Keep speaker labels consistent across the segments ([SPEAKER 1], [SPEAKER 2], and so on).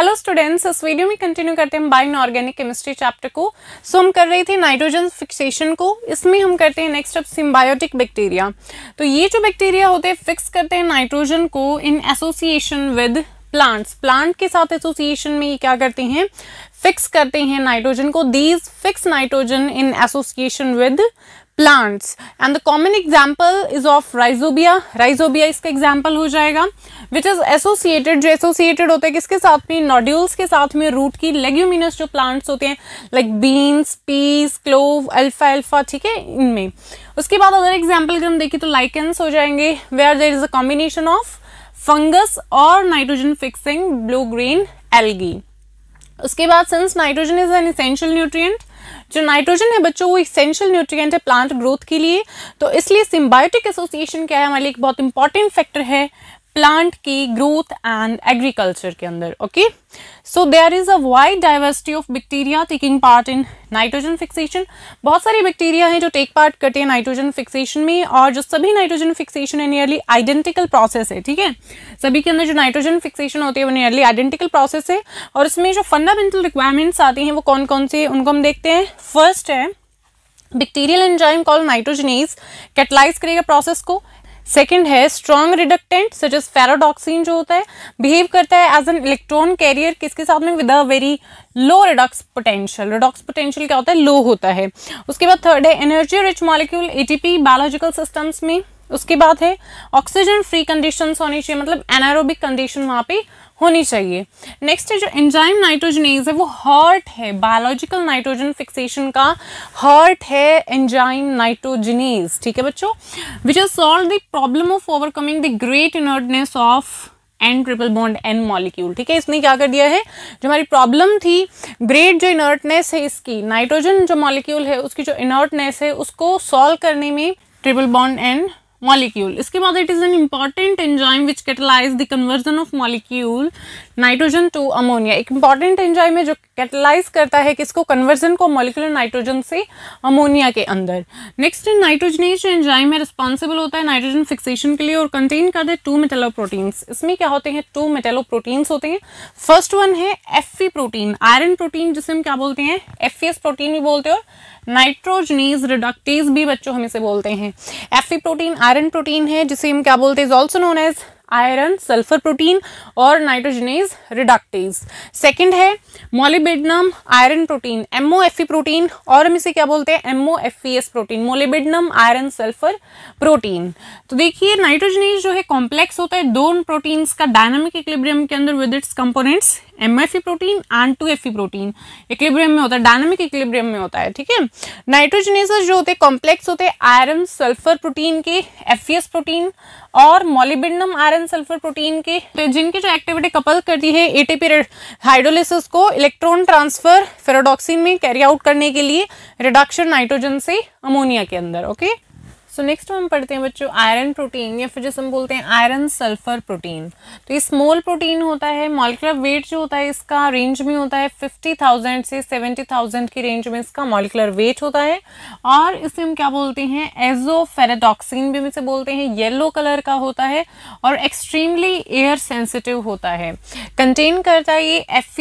[SPEAKER 1] Hello students इस video में continue करते हैं हम ऑर्गेनिक केमिस्ट्री चैप्टर को सो हम कर रहे थे नाइट्रोजन फिक्सेशन को इसमें हम करते हैं नेक्स्ट अब सिम्बायोटिक बैक्टीरिया तो ये जो बैक्टीरिया होते हैं फिक्स करते हैं नाइट्रोजन को in association with plants plant के साथ एसोसिएशन में ये क्या करते हैं फिक्स करते हैं नाइट्रोजन को these fix nitrogen in association with plants and the common example is of rhizobia rhizobia इसका example हो जाएगा which is associated जो associated होता है किसके साथ में nodules के साथ में root की leguminous जो plants होते हैं like beans peas clove alpha alpha ठीक है इनमें उसके बाद अगर एग्जाम्पल अगर हम देखें तो लाइकेंस हो जाएंगे where there is a combination of fungus और nitrogen fixing blue green algae उसके बाद since nitrogen is an essential nutrient जो नाइट्रोजन है बच्चों वो इसेंशियल न्यूट्रिएंट है प्लांट ग्रोथ के लिए तो इसलिए सिम्बायोटिक एसोसिएशन क्या है हमारे लिए एक बहुत इंपॉर्टेंट फैक्टर है प्लांट की ग्रोथ एंड एग्रीकल्चर के अंदर okay so there is a wide diversity of bacteria taking part in nitrogen fixation बहुत सारी बैक्टीरिया हैं जो टेक पार्ट करते हैं नाइट्रोजन फिक्सेशन में और जो सभी नाइट्रोजन फिक्सेशन है नियरली आइडेंटिकल प्रोसेस है ठीक है सभी के अंदर जो नाइट्रोजन फिक्सेशन होती है वो नियरली आइडेंटिकल प्रोसेस है और इसमें जो फंडामेंटल रिक्वायरमेंट्स आती हैं वो कौन कौन से उनको हम देखते हैं फर्स्ट है bacterial enzyme call nitrogenase catalyse करेगा प्रोसेस को सेकेंड है strong reductant such as ferredoxin जो होता है बिहेव करता है एज एन इलेक्ट्रॉन कैरियर किसके साथ में with a very low redox potential redox potential क्या होता है लो होता है उसके बाद थर्ड है energy rich molecule ATP biological systems में उसके बाद है ऑक्सीजन फ्री कंडीशंस होनी चाहिए मतलब एनारोबिक कंडीशन वहाँ पे होनी चाहिए नेक्स्ट है जो एंजाइम नाइट्रोजनेज है वो हॉट है बायोलॉजिकल नाइट्रोजन फिक्सेशन का हॉट है एंजाइम नाइट्रोजनेज ठीक है बच्चों which is solve the problem of overcoming the great inertness of N triple bond N molecule ठीक है इसने क्या कर दिया है जो हमारी प्रॉब्लम थी ग्रेट जो इनर्टनेस है इसकी नाइट्रोजन जो मॉलिक्यूल है उसकी जो इनर्टनेस है उसको सॉल्व करने में ट्रिपल बॉन्ड एंड मॉलिक्यूल इसके बाद it is an important enzyme which catalyse the conversion of molecule nitrogen to ammonia एक इम्पॉर्टेंट एंजाइम है जो कैटलाइज करता है किसको कन्वर्जन को मॉलिक्यूलर नाइट्रोजन से अमोनिया के अंदर नेक्स्ट नाइट्रोजनेज एंजाइम है रिस्पॉन्सिबल होता है नाइट्रोजन फिक्सेशन के लिए और कंटेन करते हैं टू मेटेलो प्रोटीन्स इसमें क्या होते हैं टू मेटेलो प्रोटीन्स होते हैं फर्स्ट वन है एफ प्रोटीन आयरन प्रोटीन जिसे हम क्या बोलते हैं एफ प्रोटीन भी बोलते हैं नाइट्रोजनीज रिडक्टेज भी बच्चों हम इसे बोलते हैं एफी प्रोटीन आयरन प्रोटीन है जिसे हम क्या बोलते हैं is also known as iron sulphur protein और नाइट्रोजनीज रिडक्टेज सेकेंड है molybdenum iron protein MO protein और हम इसे क्या बोलते हैं MO F S protein molybdenum iron sulphur protein तो देखिए नाइट्रोजनीज जो है कॉम्प्लेक्स होता है दोनों प्रोटीन्स का डायनामिक इक्लिब्रियम के अंदर with its components MoFe protein and two F protein equilibrium में होता है डायनामिक इक्लिब्रियम में होता है ठीक है नाइट्रोजनेस जो होते हैं कॉम्प्लेक्स होते हैं आयरन सल्फर प्रोटीन के एफ प्रोटीन e और मोलिबिनम आयरन सल्फर प्रोटीन के तो जिनके जो एक्टिविटी कपल करती है एटीपी हाइड्रोलिसिस को इलेक्ट्रॉन ट्रांसफर फेरोडॉक्सिन में कैरी आउट करने के लिए रिडक्शन नाइट्रोजन से अमोनिया के अंदर ओके okay? सो नेक्स्ट हम पढ़ते हैं बच्चों आयरन प्रोटीन या फिर जैसे हम बोलते हैं आयरन सल्फर प्रोटीन तो ये स्मॉल प्रोटीन होता है मॉलिकुलर वेट जो होता है इसका रेंज में होता है 50,000 से 70,000 की रेंज में इसका मॉलिकुलर वेट होता है और इसे हम क्या बोलते हैं एजोफेराडॉक्सिन भी इसे बोलते हैं येलो कलर का होता है और एक्सट्रीमली एयर सेंसिटिव होता है कंटेन करता है ये एफ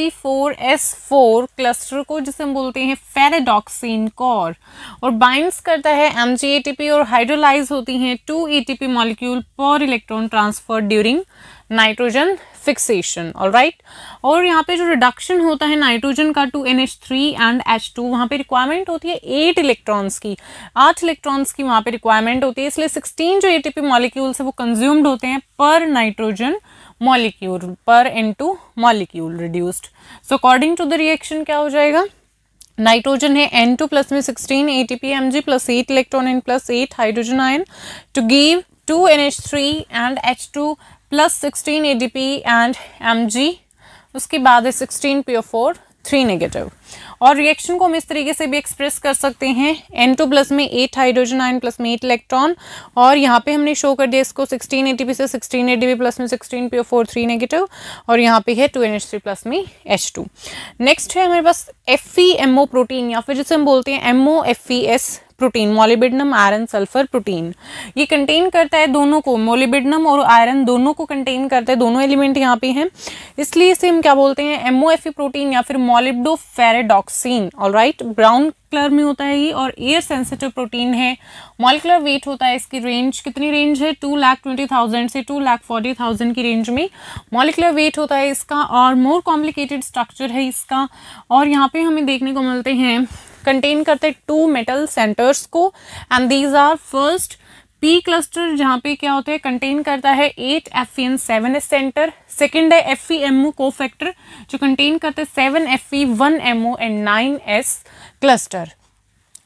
[SPEAKER 1] क्लस्टर को जिसे हम बोलते हैं फेराडॉक्सिन कॉर और बाइंड करता है एम और हाइड्रो हाइड्रोलाइज होती हैं टू एटीपी मॉलिक्यूल पर electron transfer during nitrogen fixation और राइट और यहाँ पे जो रिडक्शन होता है नाइट्रोजन का to N H three and H two वहाँ पर रिक्वायरमेंट होती है एट इलेक्ट्रॉन्स की आठ इलेक्ट्रॉन्स की वहाँ पे रिक्वायरमेंट होती है इसलिए सिक्सटीन जो ए टी पी मॉलिक्यूल्स है वो कंज्यूम्ड होते हैं पर नाइट्रोजन मॉलिक्यूल पर N two molecule reduced so according to the reaction क्या हो जाएगा नाइट्रोजन है एन टू प्लस में sixteen A T P M G plus eight electron N plus eight hydrogen ion to give two N H three and H two plus sixteen A D P and M G उसके बाद है sixteen P O four three negative और reaction को हम इस तरीके से भी एक्सप्रेस कर सकते हैं एन टू प्लस में एट हाइड्रोजन आयन प्लस में एट इलेक्ट्रॉन और यहाँ पे हमने शो कर दिया इसको सिक्सटीन ए से सिक्सटीन ए प्लस में sixteen P four three negative और यहाँ पे है two N H three plus में एच टू नेक्स्ट है हमारे पास F E M O protein या फिर जिसे हम बोलते हैं M O F E S protein molybdenum iron sulphur protein ये कंटेन करता है दोनों को मोलिबिडनम और आयरन दोनों को कंटेन करता है दोनों एलिमेंट यहाँ पे हैं इसलिए इसे हम क्या बोलते हैं एमओ प्रोटीन e या फिर मोलिबडो फेरेडॉक्सिन और राइट ब्राउन कलर में होता है ये और एयर सेंसिटिव प्रोटीन है मॉलिकुलर वेट होता है इसकी रेंज कितनी रेंज है टू लाख ट्वेंटी थाउजेंड से टू लाख फोर्टी थाउजेंड की रेंज में मॉलिकुलर वेट होता है इसका और मोर कॉम्प्लिकेटेड स्ट्रक्चर है इसका और यहाँ पे हमें देखने को मिलते हैं कंटेन करते हैं टू मेटल सेंटर्स को and these are first P cluster जहाँ पे क्या होते हैं कंटेन करता है eight F N seven S centre second है F E M O cofactor जो कंटेन करते हैं seven F E one M O and nine S cluster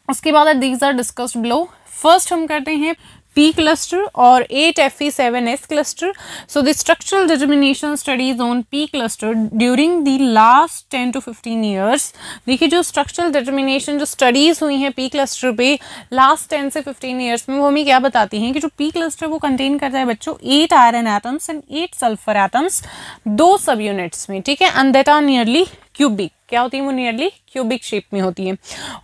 [SPEAKER 1] उसके बाद these are discussed below first हम करते हैं P cluster or 8 Fe7S cluster. So the structural determination studies on P cluster during the last 10 to 15 years. देखिए जो structural determination जो studies हुई हैं P cluster पे last 10 से 15 years में वो हमें क्या बताती हैं कि जो P cluster वो contain करता है बच्चों 8 iron atoms and 8 sulfur atoms दो sub units में ठीक है and that are nearly cubic क्या होती है वो नियरली क्यूबिक शेप में होती है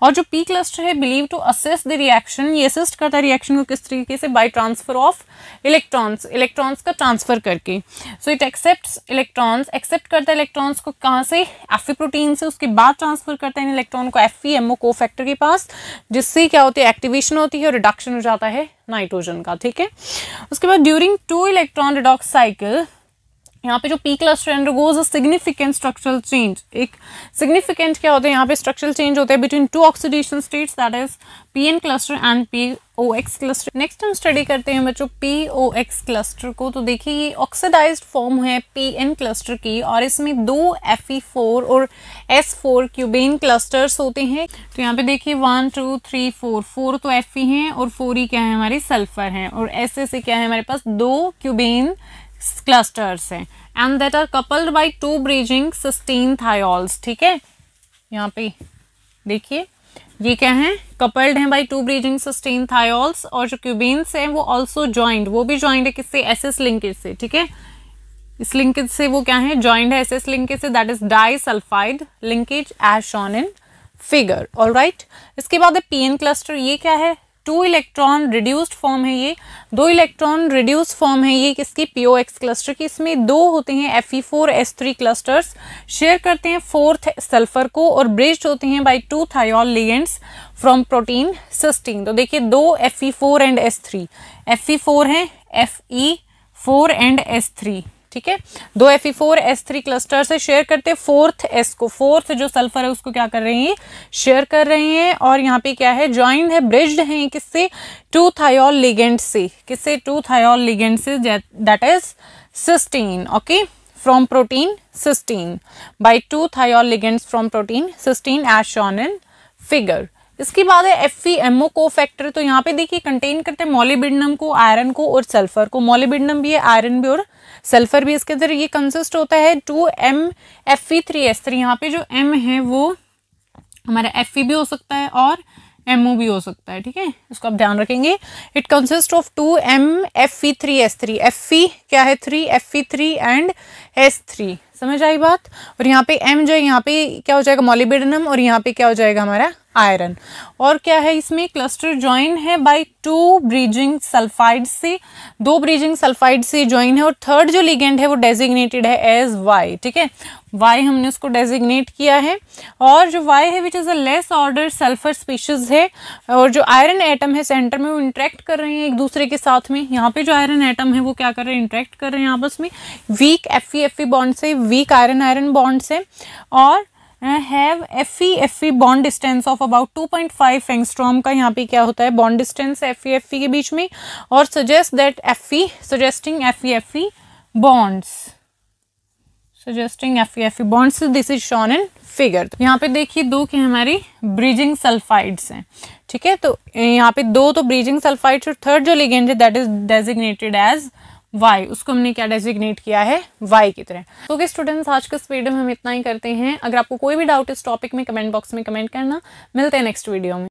[SPEAKER 1] और जो पी क्लस्टर है believe to assist the reaction ये असिस्ट करता है रिएक्शन को किस तरीके से by transfer of electrons electrons का ट्रांसफर करके so it accept electrons accept करता है इलेक्ट्रॉन्स को कहाँ से एफी प्रोटीन से उसके बाद ट्रांसफर करता है इलेक्ट्रॉन को F E MO cofactor के पास जिससे क्या होती है एक्टिवेशन होती है और रिडक्शन हो जाता है नाइट्रोजन का ठीक है उसके बाद during two electron redox cycle यहाँ पे जो P cluster undergoes a significant structural change एक सिग्निफिकेंट क्या होता है यहाँ पे स्ट्रक्चरल चेंज होता है between two oxidation states that is P N cluster and P O X cluster next हम स्टडी करते हैं बच्चों पी ओ एक्स क्लस्टर को तो देखिए ये ऑक्सीडाइज फॉर्म है पी एन क्लस्टर की और इसमें दो एफ ई फोर और एस फोर क्यूबेन क्लस्टर्स होते हैं तो यहाँ पे देखिए one two three four four तो एफ ई हैं और फोर ही क्या है हमारे सल्फर हैं और ऐसे से क्या है हमारे पास दो क्यूबेन क्लस्टर्स हैं and that are coupled by two bridging cysteine thiols ठीक है यहाँ पे देखिए ये क्या है कपल्ड हैं by two bridging cysteine thiols और जो क्यूबेन्स हैं वो ऑल्सो ज्वाइंट वो भी ज्वाइंट है किससे एस एस लिंकेज से ठीक है इस लिंकेज से वो क्या है ज्वाइंट है एस एस लिंकेज से that is disulphide linkage as shown in figure all right इसके बाद पी एन क्लस्टर ये क्या है टू इलेक्ट्रॉन रिड्यूस्ड फॉर्म है ये दो इलेक्ट्रॉन रिड्यूस्ड फॉर्म है ये किसकी पीओ एक्स क्लस्टर की इसमें दो होते हैं F E four S three clusters share करते हैं फोर्थ सल्फर को और ब्रिज्ड होते हैं by two thiol ligands from protein cysteine तो देखिए दो F E four and S three F E four है F E four and S three ठीक है दो F E four S three cluster से शेयर करते हैं फोर्थ एस को फोर्थ जो सल्फर है उसको क्या कर रही हैं शेयर कर रहे हैं और यहाँ पे क्या है ज्वाइंट है ब्रिज्ड है किससे टू थायोल लिगेंट से किससे टू थायोल लिगेंट से that is cysteine okay from protein cysteine by two thiol ligands from protein cysteine as shown in figure इसके बाद है F E MO cofactor तो यहाँ पे देखिए कंटेन करते हैं मोलिबिडनम को आयरन को और सल्फर को मोलिबिडनम भी है आयरन भी और सल्फर भी इसके अंदर ये कंसिस्ट होता है two M F E three three यहाँ पे जो एम है वो हमारा एफ ई e भी हो सकता है और एम ओ भी हो सकता है ठीक है इसको आप ध्यान रखेंगे it consist of two M F E three S three F E क्या है three F E three and S three समझ आई बात और यहाँ पे एम जो है यहाँ पे क्या हो जाएगा मोलिबिडनम और यहाँ पे क्या हो जाएगा हमारा आयरन और क्या है इसमें क्लस्टर ज्वाइन है बाय टू ब्रीजिंग सल्फाइड से दो ब्रीजिंग सल्फाइड से ज्वाइन है और थर्ड जो लिगेंड है वो डेजिग्नेटेड है एज वाई ठीक है वाई हमने उसको डेजिग्नेट किया है और जो वाई है which is a less order sulphur species है और जो आयरन एटम है सेंटर में वो इंट्रैक्ट कर रहे हैं एक दूसरे के साथ में यहाँ पे जो आयरन एटम है वो क्या कर रहे हैं इंट्रैक्ट कर रहे हैं आपस में वीक एफ ई बॉन्ड से वीक आयरन आयरन बॉन्ड से और have F E F E bond distance of about two point five angstrom का यहाँ पे क्या होता है bond distance F E F E के बीच में और suggest that F E suggesting F E F E bonds suggesting F E F E bonds this is shown in figure यहाँ पे देखिए दो की हमारी ब्रिजिंग सल्फाइड्स हैं ठीक है तो यहाँ पे दो तो ब्रिजिंग सल्फाइड्स और थर्ड जो लिगेंड है that is designated as Y उसको हमने क्या डेजिग्नेट किया है वाई की तरह तो ओके स्टूडेंट्स आज के इस वीडियो में हम इतना ही करते हैं अगर आपको कोई भी डाउट इस टॉपिक में कमेंट बॉक्स में कमेंट करना मिलते हैं नेक्स्ट वीडियो में